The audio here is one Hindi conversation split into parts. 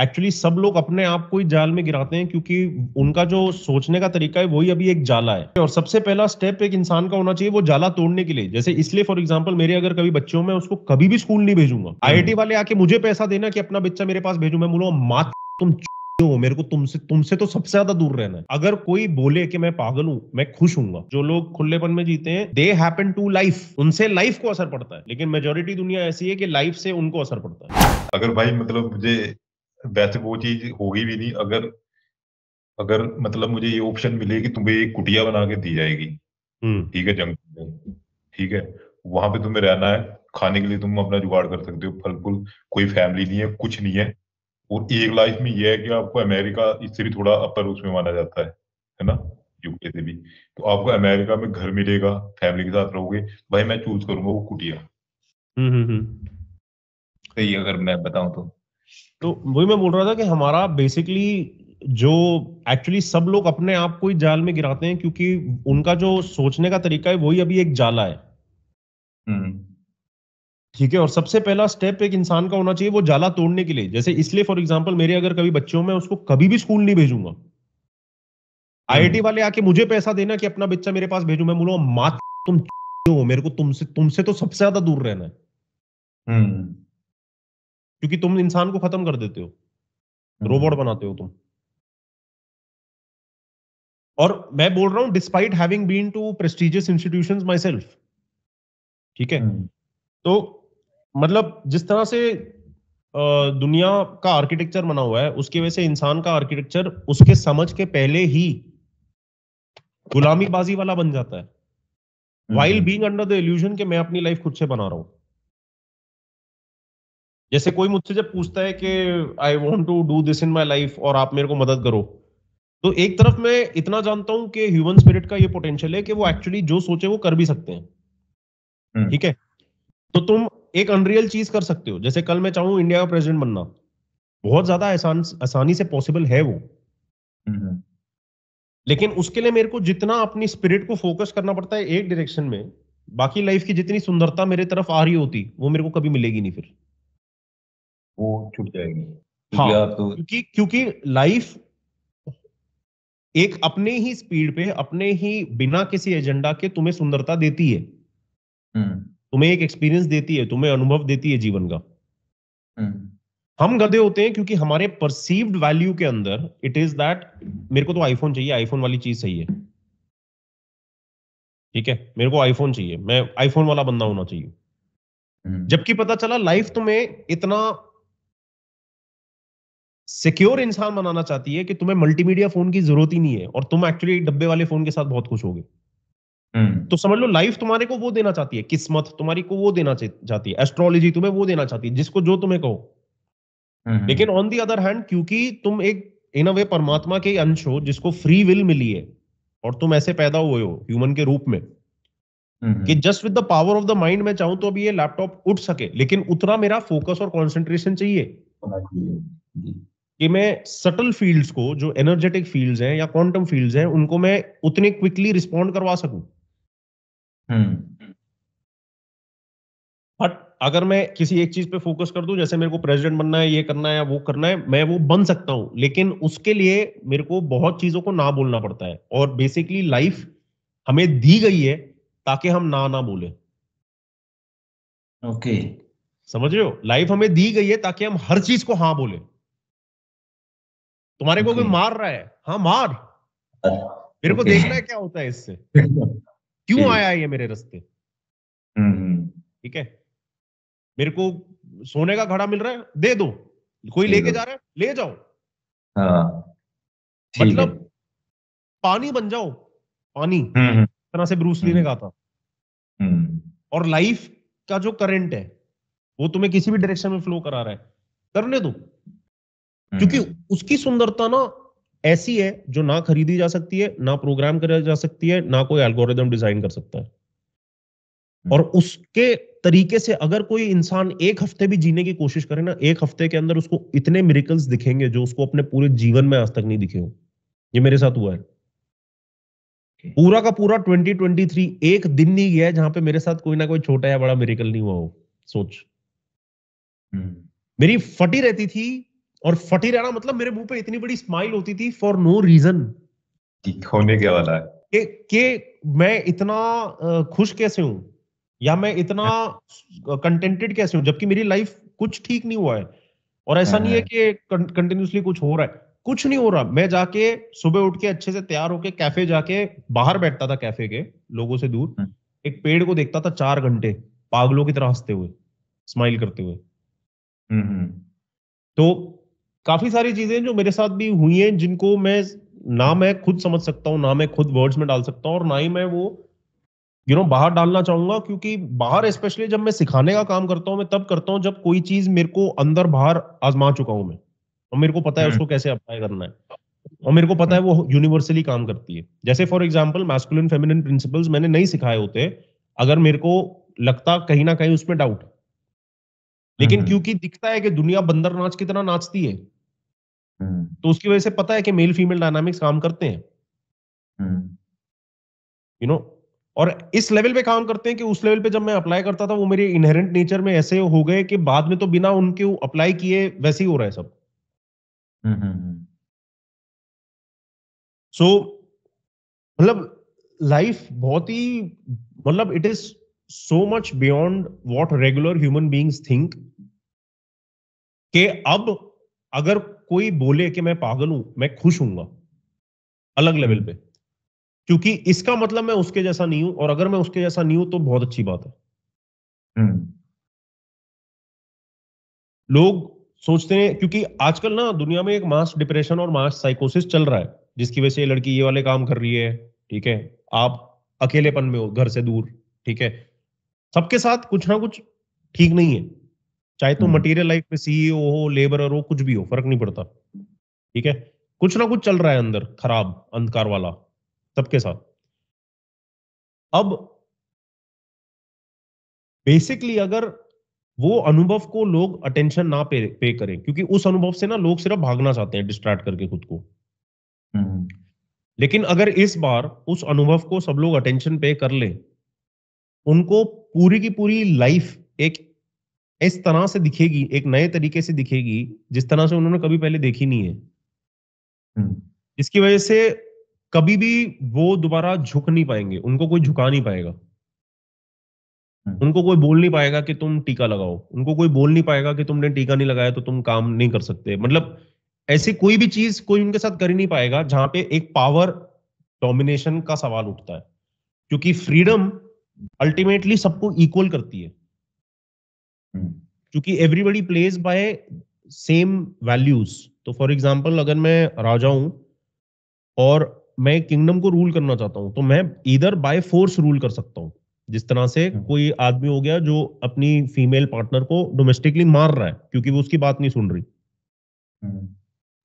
एक्चुअली सब लोग अपने आप को ही जाल में गिराते हैं क्योंकि उनका जो सोचने का तरीका है वही अभी एक जाला है और सबसे पहला स्टेप एक इंसान का होना चाहिए वो जाला तोड़ने के लिए जैसे इसलिए फॉर एग्जाम्पल मेरे अगर कभी बच्चों में उसको कभी भी स्कूल नहीं भेजूंगा आई हम्म। वाले आके मुझे पैसा देना कि अपना बच्चा मेरे पास भेजू मैं बोलूंगा मात तुम हो मेरे को तुमसे तुमसे तो सबसे ज्यादा दूर रहना है अगर कोई बोले कि मैं पागल हूं मैं खुश हूँ जो लोग खुलेपन में जीते हैं दे हैपन टू लाइफ उनसे लाइफ को असर पड़ता है लेकिन मेजोरिटी दुनिया ऐसी है कि लाइफ से उनको असर पड़ता है अगर भाई मतलब मुझे वैसे वो चीज होगी भी नहीं अगर अगर मतलब मुझे ये ऑप्शन मिले तुम्हें एक कुटिया बना के दी जाएगी हम्म। ठीक है जंगल में ठीक है वहां पे तुम्हें रहना है खाने के लिए तुम अपना जुगाड़ कर सकते हो फल फूल कोई फैमिली नहीं है कुछ नहीं है और एक लाइफ में यह है कि आपको अमेरिका इससे भी थोड़ा अपर उसमें माना जाता है है ना यूके से भी तो आपको अमेरिका में घर मिलेगा फैमिली के साथ रहोगे भाई मैं चूज करूंगा वो कुटिया हम्म, हम्म, सही अगर मैं बताऊं तो तो वही मैं बोल रहा था कि हमारा बेसिकली जो एक्चुअली सब लोग अपने आप को ही जाल में गिराते हैं क्योंकि उनका जो सोचने का तरीका है वही अभी एक जाला है हम्म। ठीक है और सबसे पहला स्टेप एक इंसान का होना चाहिए वो जाला तोड़ने के लिए जैसे इसलिए फॉर एग्जाम्पल मेरे अगर कभी बच्चों में उसको कभी भी स्कूल नहीं भेजूंगा आईआईटी हम्म। वाले आके मुझे पैसा देना कि अपना बच्चा मेरे पास भेजू मैं बोलूंगा मात तुम हो मेरे को तुमसे तुमसे तो सबसे ज्यादा दूर रहना है हम्म। क्योंकि तुम इंसान को खत्म कर देते हो हम्म। रोबोट बनाते हो तुम और मैं बोल रहा हूं despite having been to prestigious institutions myself ठीक है हम्म। तो मतलब जिस तरह से दुनिया का आर्किटेक्चर बना हुआ है उसकी वजह से इंसान का आर्किटेक्चर उसके समझ के पहले ही गुलामी बाजी वाला बन जाता है while being under the illusion के मैं अपनी लाइफ खुद से बना रहा हूं जैसे कोई मुझसे जब पूछता है कि I want to do this in my life और आप मेरे को मदद करो तो एक तरफ मैं इतना जानता हूं कि ह्यूमन स्पिरिट का ये पोटेंशियल है कि वो एक्चुअली जो सोचे वो कर भी सकते हैं हम्म। ठीक है तो तुम एक अनरियल चीज कर सकते हो जैसे कल मैं चाहूं इंडिया का प्रेसिडेंट बनना बहुत ज्यादा आसान आसानी से पॉसिबल है वो हम्म। लेकिन उसके लिए मेरे को जितना अपनी स्पिरिट को फोकस करना पड़ता है एक डायरेक्शन में बाकी लाइफ की जितनी सुंदरता मेरे तरफ आ रही होती वो मेरे को कभी मिलेगी नहीं फिर वो छूट जाएगी हाँ तो... क्योंकि क्योंकि लाइफ एक अपने ही स्पीड पे अपने ही बिना किसी एजेंडा के तुम्हें सुंदरता देती है हम्म। तुम्हें एक एक्सपीरियंस देती है तुम्हें अनुभव देती है जीवन का हम्म। हम गधे होते हैं क्योंकि हमारे परसीव्ड वैल्यू के अंदर इट इज दैट मेरे को तो आईफोन चाहिए आईफोन वाली चीज सही है ठीक है मेरे को आईफोन चाहिए मैं आईफोन वाला बंदा होना चाहिए हम्म। जबकि पता चला लाइफ तुम्हें इतना सिक्योर इंसान बनाना चाहती है कि तुम्हें मल्टीमीडिया फोन की जरूरत ही नहीं है और तुम एक्चुअली डब्बे वाले फोन के साथ बहुत खुश होगे हम्म। तो समझ लो लाइफ तुम्हारे को वो देना चाहती है किस्मत तुम्हारी को वो देना चाहती है एस्ट्रोलॉजी तुम्हें वो देना चाहती है जिसको जो तुम्हें कहो हम्म। लेकिन ऑन दी अदर हैंड क्योंकि तुम एक इन अ वे परमात्मा के अंश हो जिसको फ्री विल मिली है और तुम ऐसे पैदा हुए हो ह्यूमन के रूप में हम्म। कि just with the power of the mind मैं चाहूं तो अभी ये लैपटॉप उठ सके लेकिन उतना मेरा फोकस और कॉन्सेंट्रेशन चाहिए कि मैं सटल फील्ड्स को जो एनर्जेटिक फील्ड्स हैं या क्वांटम फील्ड्स हैं उनको मैं उतने क्विकली रिस्पॉन्ड करवा सकूं बट हम्म। अगर मैं किसी एक चीज पे फोकस कर दूं जैसे मेरे को प्रेसिडेंट बनना है ये करना है या वो करना है मैं वो बन सकता हूं लेकिन उसके लिए मेरे को बहुत चीजों को ना बोलना पड़ता है और बेसिकली लाइफ हमें दी गई है ताकि हम ना ना बोले ओके okay. समझ रहे हो लाइफ हमें दी गई है ताकि हम हर चीज को हाँ बोले तुम्हारे को कोई मार रहा है हाँ मार मेरे को देखना है क्या होता है इससे क्यों आया ये मेरे रस्ते हम्म, हम्म। ठीक है मेरे को सोने का घड़ा मिल रहा है दे दो कोई लेके जा रहा है ले जाओ हाँ। मतलब पानी बन जाओ पानी हम्म, तरह से ब्रूसली ने कहा था और लाइफ का जो करंट है वो तुम्हें किसी भी डायरेक्शन में फ्लो करा रहा है करने दो हम्म। क्योंकि उसकी सुंदरता ना ऐसी है जो ना खरीदी जा सकती है ना प्रोग्राम करा जा सकती है ना कोई एल्गोरिदम डिजाइन कर सकता है हम्म। और उसके तरीके से अगर कोई इंसान एक हफ्ते भी जीने की कोशिश करे ना एक हफ्ते के अंदर उसको इतने मिरिकल्स दिखेंगे जो उसको अपने पूरे जीवन में आज तक नहीं दिखे हो ये मेरे साथ हुआ है पूरा का पूरा 2023 एक दिन नहीं गया है जहां पे मेरे साथ कोई ना कोई छोटा या बड़ा मेरिकल नहीं हुआ हो सोच हम्म। मेरी फटी रहती थी और फटी रहना मतलब मेरे मुंह पे इतनी बड़ी स्माइल होती थी फॉर नो रीजन होने के वाला है के, के मैं इतना खुश कैसे हूं या मैं इतना कंटेंटेड हाँ। कैसे हूं जबकि मेरी लाइफ कुछ ठीक नहीं हुआ है और ऐसा हाँ, नहीं है हाँ। कि कंटिन्यूसली कुछ हो रहा है कुछ नहीं हो रहा मैं जाके सुबह उठ के अच्छे से तैयार होके कैफे जाके बाहर बैठता था कैफे के लोगों से दूर एक पेड़ को देखता था चार घंटे पागलों की तरह हंसते हुए स्माइल करते हुए हम्म, हम्म। तो काफी सारी चीजें जो मेरे साथ भी हुई हैं जिनको मैं ना मैं खुद समझ सकता हूँ ना मैं खुद वर्ड्स में डाल सकता हूँ और ना ही मैं वो यू नो बाहर डालना चाहूंगा क्योंकि बाहर स्पेशली जब मैं सिखाने का काम करता हूँ मैं तब करता हूँ जब कोई चीज मेरे को अंदर बाहर आजमा चुका हूँ मैं और मेरे को पता है हम्म। उसको कैसे अप्लाई करना है और मेरे को पता है वो यूनिवर्सली काम करती है जैसे for example masculine feminine principles मैंने नहीं सिखाए होते अगर मेरे को लगता कहीं ना कहीं उसमें डाउट लेकिन हम्म। क्योंकि दिखता है कि दुनिया बंदर नाच की तरह नाचती है हम्म। तो उसकी वजह से पता है कि मेल फीमेल डायनामिक्स काम करते हैं you hmm. Know you know, और इस लेवल पे काम करते हैं कि उस लेवल पे जब मैं अप्लाई करता था वो मेरे इनहेरेंट नेचर में ऐसे हो गए कि बाद में तो बिना उनके अप्लाई किए वैसे ही हो रहा है सब सो हम्म, so, मतलब लाइफ बहुत ही मतलब it is so much beyond what regular human beings think के अब अगर कोई बोले कि मैं पागल हूं मैं खुश हूंगा अलग लेवल हम्म। पे क्योंकि इसका मतलब मैं उसके जैसा नहीं हूं और अगर मैं उसके जैसा नहीं हूं तो बहुत अच्छी बात है हम्म। लोग सोचते हैं क्योंकि आजकल ना दुनिया में एक मास डिप्रेशन और मास साइकोसिस चल रहा है जिसकी वजह से ये लड़की ये वाले काम कर रही है ठीक है आप अकेलेपन में हो घर से दूर ठीक है सबके साथ कुछ ना कुछ ठीक नहीं है चाहे तो मटेरियल हम्म। लाइफ में सीईओ हो लेबर हो कुछ भी हो फर्क नहीं पड़ता ठीक है कुछ ना कुछ चल रहा है अंदर खराब अंधकार वाला सबके साथ अब बेसिकली अगर वो अनुभव को लोग अटेंशन ना पे, पे करें क्योंकि उस अनुभव से ना लोग सिर्फ भागना चाहते हैं डिस्ट्रैक्ट करके खुद को हम्म, हम्म। लेकिन अगर इस बार उस अनुभव को सब लोग अटेंशन पे कर लें उनको पूरी की पूरी लाइफ एक इस तरह से दिखेगी एक नए तरीके से दिखेगी जिस तरह से उन्होंने कभी पहले देखी नहीं है हम्म। इसकी वजह से कभी भी वो दोबारा झुक नहीं पाएंगे उनको कोई झुका नहीं पाएगा हम्म। उनको कोई बोल नहीं पाएगा कि तुम टीका लगाओ उनको कोई बोल नहीं पाएगा कि तुमने टीका नहीं लगाया तो तुम काम नहीं कर सकते मतलब ऐसी कोई भी चीज कोई उनके साथ कर ही नहीं पाएगा जहां पे एक पावर डोमिनेशन का सवाल उठता है क्योंकि फ्रीडम अल्टीमेटली सबको इक्वल करती है क्योंकि everybody plays by same values तो फॉर एग्जाम्पल अगर मैं राजा हूं और मैं किंगडम को रूल करना चाहता हूं तो मैं इधर बाय फोर्स रूल कर सकता हूं जिस तरह से हम्म। कोई आदमी हो गया जो अपनी फीमेल पार्टनर को डोमेस्टिकली मार रहा है क्योंकि वो उसकी बात नहीं सुन रही हम्म।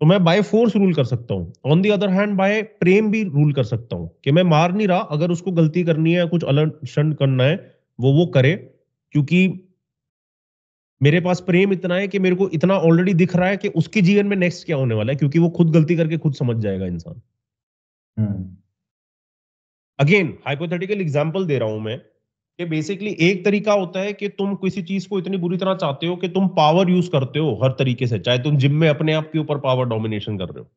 तो मैं बाय फोर्स रूल कर सकता हूँ on the other hand by प्रेम भी रूल कर सकता हूँ कि मैं मार नहीं रहा अगर उसको गलती करनी है कुछ अलर्ट करना है वो वो करे क्योंकि मेरे पास प्रेम इतना है कि मेरे को इतना ऑलरेडी दिख रहा है कि उसके जीवन में नेक्स्ट क्या होने वाला है क्योंकि वो खुद गलती करके खुद समझ जाएगा इंसान अगेन हाइपोथेटिकल एग्जाम्पल दे रहा हूं मैं कि बेसिकली एक तरीका होता है कि तुम किसी चीज को इतनी बुरी तरह चाहते हो कि तुम पावर यूज करते हो हर तरीके से चाहे तुम जिम में अपने आप के ऊपर पावर डोमिनेशन कर रहे हो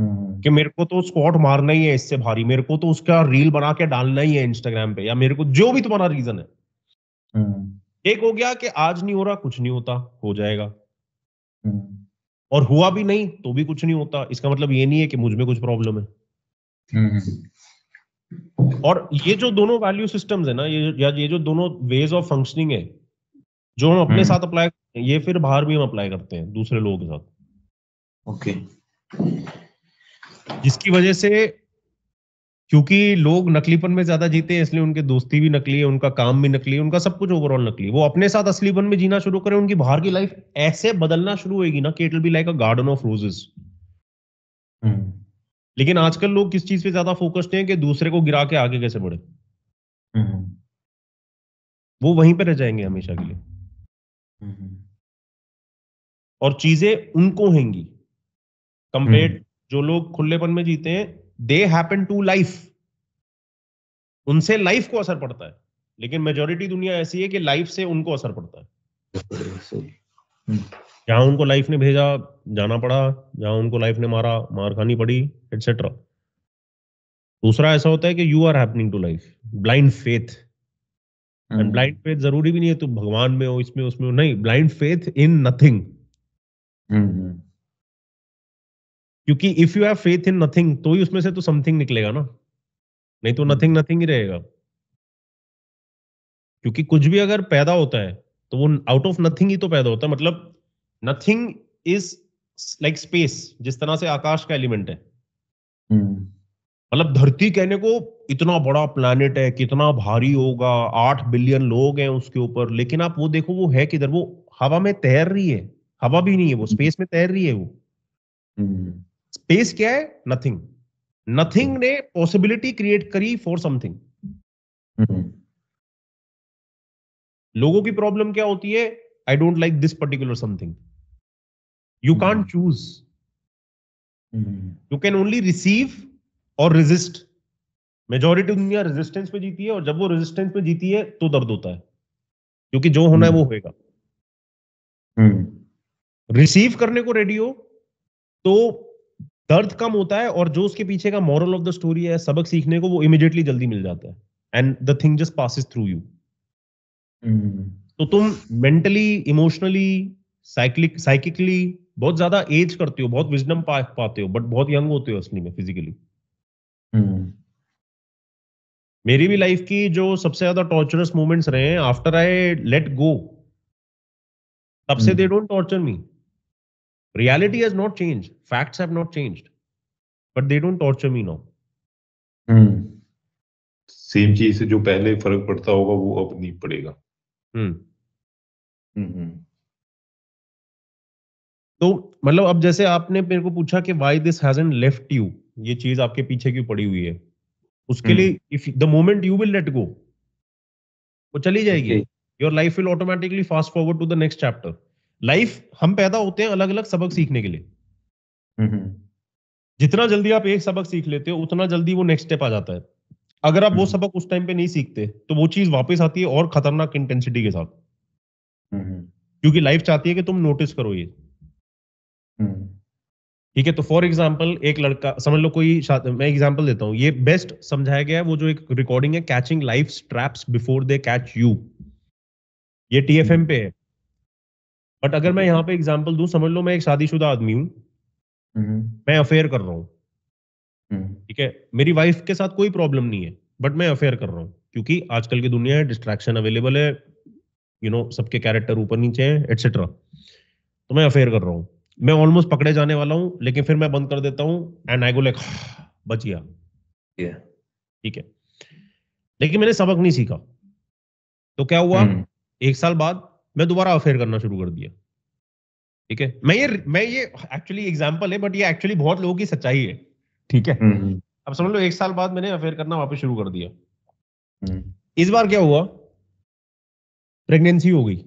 हम्म। कि मेरे को तो स्कॉट मारना ही है इससे भारी मेरे को तो उसका रील बना के डालना ही है इंस्टाग्राम पे या मेरे को जो भी तुम्हारा रीजन है हम्म। एक हो गया कि आज नहीं हो रहा कुछ नहीं होता हो जाएगा हम्म। और हुआ भी नहीं तो भी कुछ नहीं होता इसका मतलब ये नहीं है कि मुझ में कुछ प्रॉब्लम है हम्म, हम्म। और ये जो दोनों वैल्यू सिस्टम्स है ना ये या ये जो दोनों वेज ऑफ फंक्शनिंग है जो हम अपने साथ अप्लाई ये फिर बाहर भी हम अप्लाई करते हैं दूसरे लोगों के साथ ओके okay. जिसकी वजह से क्योंकि लोग नकलीपन में ज्यादा जीते हैं इसलिए उनके दोस्ती भी नकली है उनका काम भी नकली है उनका सब कुछ ओवरऑल नकली है वो अपने साथ असलीपन में जीना शुरू करें उनकी बाहर की लाइफ ऐसे बदलना शुरू होगी ना कि it will be like a garden of roses लेकिन आजकल लोग किस चीज पे ज्यादा फोकस्ड हैं कि दूसरे को गिरा के आगे कैसे बढ़े हम्म। वो वहीं पे रह जाएंगे हमेशा के लिए हम्म। और चीजें उनको होंगी कंपेयर हम्म। जो लोग खुलेपन में जीते हैं दे हैपन टू लाइफ उनसे लाइफ को असर पड़ता है लेकिन मेजोरिटी दुनिया ऐसी है कि लाइफ से उनको असर पड़ता है जहां उनको लाइफ ने भेजा जाना पड़ा जहां उनको लाइफ ने मारा मार खानी पड़ी एटसेट्रा दूसरा ऐसा होता है कि you are happening to life blind faith and blind faith जरूरी भी नहीं है तुम भगवान में हो इसमें उसमें हो नहीं ब्लाइंड फेथ इन नथिंग क्योंकि if you have faith in nothing तो ही उसमें से तो समथिंग निकलेगा ना नहीं तो नथिंग हम्म। नथिंग ही रहेगा क्योंकि कुछ भी अगर पैदा होता है तो वो आउट ऑफ नथिंग ही तो पैदा होता है मतलब नथिंग इज लाइक स्पेस जिस तरह से आकाश का एलिमेंट है हम्म। मतलब धरती कहने को इतना बड़ा प्लानिट है कितना भारी होगा आठ बिलियन लोग हैं उसके ऊपर लेकिन आप वो देखो वो है किधर वो हवा में तैर रही है हवा भी नहीं है वो स्पेस हम्म। में तैर रही है वो स्पेस क्या है नथिंग नथिंग ने पॉसिबिलिटी क्रिएट करी फॉर समथिंग लोगों की प्रॉब्लम क्या होती है I don't like this particular something you can't choose you can only receive और रेजिस्ट मेजोरिटी दुनिया रेजिस्टेंस पे जीती है और जब वो रेजिस्टेंस पे जीती है तो दर्द होता है क्योंकि जो होना है hmm. वो होएगा रिसीव hmm. करने को रेडी हो तो दर्द कम होता है और जो उसके पीछे का मॉरल ऑफ द स्टोरी है सबक सीखने को वो इमिडिएटली जल्दी मिल जाता है and the thing just passes through you तो तुम मेंटली इमोशनली साइक्लिक साइकिकली बहुत ज्यादा एज करते हो बहुत विजडम पा, पाते हो बट बहुत यंग होते हो असली में फिजिकली hmm. हम्म। मेरी भी लाइफ की जो सबसे ज्यादा टॉर्चरस मोमेंट्स रहे हैं आफ्टर आई लेट गो तब से they don't torture me reality has not change Facts have not changed, but they don't torture me now. Hmm. Same चीज से जो पहले फर्क पड़ता होगा वो अब नहीं पड़ेगा हम्म तो मतलब अब जैसे आपने मेरे को पूछा कि why this hasn't left you ये चीज आपके पीछे क्यों पड़ी हुई है उसके हम्म। लिए if the moment you will let go वो चली जाएगी your life will automatically fast forward to the next chapter life हम पैदा होते हैं अलग अलग सबक सीखने के लिए हम्म। जितना जल्दी आप एक सबक सीख लेते हो उतना जल्दी वो नेक्स्ट स्टेप आ जाता है अगर आप वो हम्म। सबक उस टाइम पे नहीं सीखते तो वो चीज वापस आती है और खतरनाक इंटेंसिटी के साथ हम्म। क्योंकि लाइफ चाहती है कि तुम नोटिस करो ये ठीक है तो फॉर एग्जाम्पल एक लड़का समझ लो कोई मैं एग्जाम्पल देता हूँ ये बेस्ट समझाया गया है वो जो एक रिकॉर्डिंग है catching life traps before they catch you ये टीएफएम पे है बट अगर मैं यहाँ पे एग्जाम्पल दू समझ लो मैं एक शादीशुदा आदमी हूँ हम्म। मैं अफेयर कर रहा हूँ हम्म। ठीक है मेरी वाइफ के साथ कोई प्रॉब्लम नहीं है बट मैं अफेयर कर रहा हूँ क्योंकि आजकल की दुनिया है डिस्ट्रैक्शन अवेलेबल है यू नो सबके कैरेक्टर ऊपर नीचे हैं एटसेट्रा तो मैं अफेयर कर रहा हूँ मैं ऑलमोस्ट पकड़े जाने वाला हूँ लेकिन फिर मैं बंद कर देता हूँ एंड आई गो लाइक बच गया ठीक है लेकिन मैंने सबक नहीं सीखा तो क्या हुआ हम्म। एक साल बाद मैं दोबारा अफेयर करना शुरू कर दिया ठीक है मैं ये मैं ये एक्चुअली एग्जाम्पल है बट ये एक्चुअली बहुत लोगों की सच्चाई है ठीक है हम्म, हम्म। अब समझ लो एक साल बाद मैंने अफेयर करना वापस शुरू कर दिया हम्म। इस बार क्या हुआ प्रेगनेंसी हो गई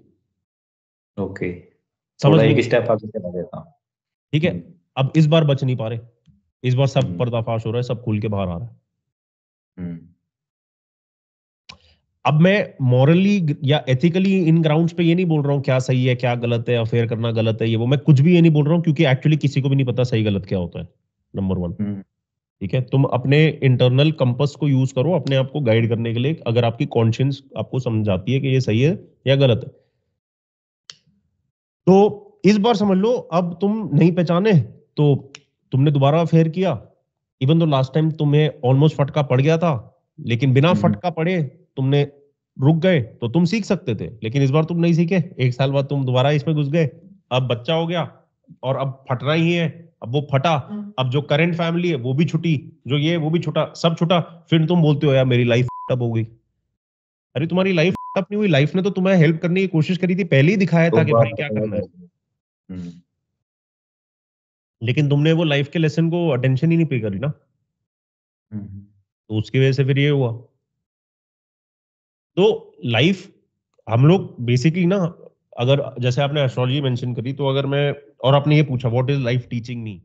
ओके समझ एक स्टेप आगे चला देता ठीक है अब इस बार बच नहीं पा रहे इस बार सब पर्दाफाश हो रहा है सब खुल के बाहर आ रहा है अब मैं मॉरली या एथिकली इन ग्राउंड्स पे ये नहीं बोल रहा हूँ क्या सही है क्या गलत है अफेयर करना गलत है ये वो मैं कुछ भी ये नहीं बोल रहा हूँ क्योंकि एक्चुअली किसी को भी नहीं पता सही गलत क्या होता है नंबर वन हम्म। ठीक है तुम अपने इंटरनल कंपस को यूज करो अपने आप को गाइड करने के लिए अगर आपकी कॉन्शियंस आपको समझाती है कि ये सही है या गलत है तो इस बार समझ लो अब तुम नहीं पहचाने तो तुमने दोबारा अफेयर किया इवन तो लास्ट टाइम तुम्हें ऑलमोस्ट फटका पड़ गया था लेकिन बिना हम्म। फटका पड़े तुमने रुक गए तो तुम सीख सकते थे लेकिन इस बार तुम नहीं सीखे एक साल बाद तुम दोबारा इसमें घुस गए अब बच्चा हो गया और अब फटना ही है अब वो फटा हम्म। अब जो करेंट फैमिली है वो भी छुट्टी जो ये वो भी छुटा सब छुटा फिर तुम बोलते हो यार मेरी लाइफ अप हो गई अरे तुम्हारी लाइफ अप नहीं हुई लाइफ ने तो तुम्हें हेल्प करने की कोशिश करी थी पहले ही दिखाया था तो कि भाई क्या तो करना है हम्म। लेकिन तुमने वो लाइफ के लेसन को अटेंशन ही नहीं पे करी ना हम्म। तो उसकी वजह से फिर ये हुआ तो लाइफ हम लोग बेसिकली ना अगर जैसे आपने एस्ट्रोलॉजी मेंशन करी तो अगर मैं और आपने ये पूछा what is life teaching me